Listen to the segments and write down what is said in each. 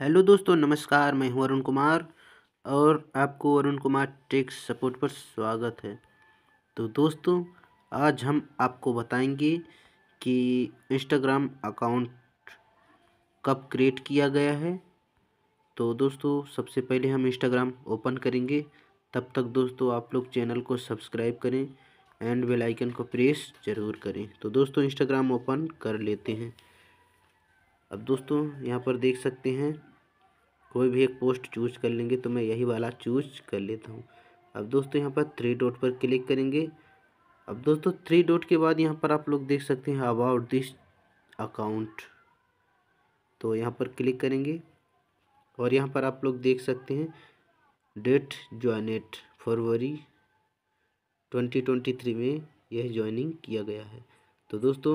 hello दोस्तों नमस्कार मैं हूं अरुण कुमार और आपको अरुण कुमार टेक सपोर्ट पर स्वागत है तो दोस्तों आज हम आपको बताएंगे कि इंस्टाग्राम अकाउंट कब क्रिएट किया गया है तो दोस्तों सबसे पहले हम इंस्टाग्राम ओपन करेंगे तब तक दोस्तों आप लोग चैनल को सब्सक्राइब करें एंड बेल आइकन को प्रेस ज़रूर करें तो दोस्तों इंस्टाग्राम ओपन कर लेते हैं अब दोस्तों यहाँ पर देख सकते हैं कोई भी एक पोस्ट चूज कर लेंगे तो मैं यही वाला चूज कर लेता हूँ अब दोस्तों यहाँ पर थ्री डॉट पर क्लिक करेंगे अब दोस्तों थ्री डॉट के बाद यहाँ पर आप लोग देख सकते हैं अबाउट दिस अकाउंट तो यहाँ पर क्लिक करेंगे और यहाँ पर आप लोग देख सकते हैं डेट ज्वाइनेट फरवरी ट्वेंटी ट्वेंटी थ्री में यह ज्वाइनिंग किया गया है तो दोस्तों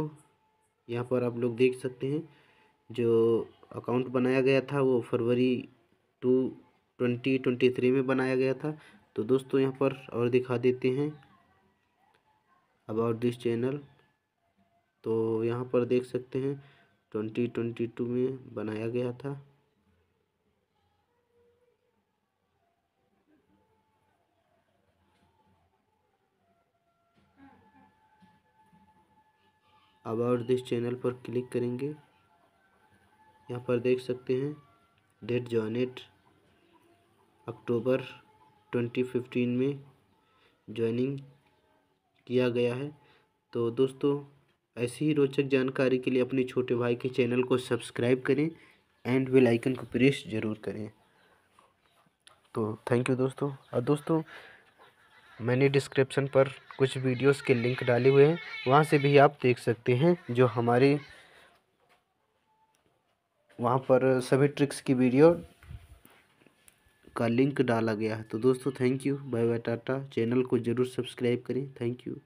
यहाँ पर आप लोग देख सकते हैं जो अकाउंट बनाया गया था वो फरवरी टू ट्वेंटी ट्वेंटी थ्री में बनाया गया था तो दोस्तों यहाँ पर और दिखा देते हैं अबाउट दिस चैनल तो यहाँ पर देख सकते हैं ट्वेंटी ट्वेंटी टू में बनाया गया था अबाउट दिस चैनल पर क्लिक करेंगे यहाँ पर देख सकते हैं डेट जॉनेट अक्टूबर 2015 में ज्वाइनिंग किया गया है तो दोस्तों ऐसी ही रोचक जानकारी के लिए अपने छोटे भाई के चैनल को सब्सक्राइब करें एंड वे आइकन को प्रेस ज़रूर करें तो थैंक यू दोस्तों और दोस्तों मैंने डिस्क्रिप्शन पर कुछ वीडियोस के लिंक डाले हुए हैं वहाँ से भी आप देख सकते हैं जो हमारे वहाँ पर सभी ट्रिक्स की वीडियो का लिंक डाला गया है तो दोस्तों thank you bye bye tata channel को ज़रूर सब्सक्राइब करें थैंक यू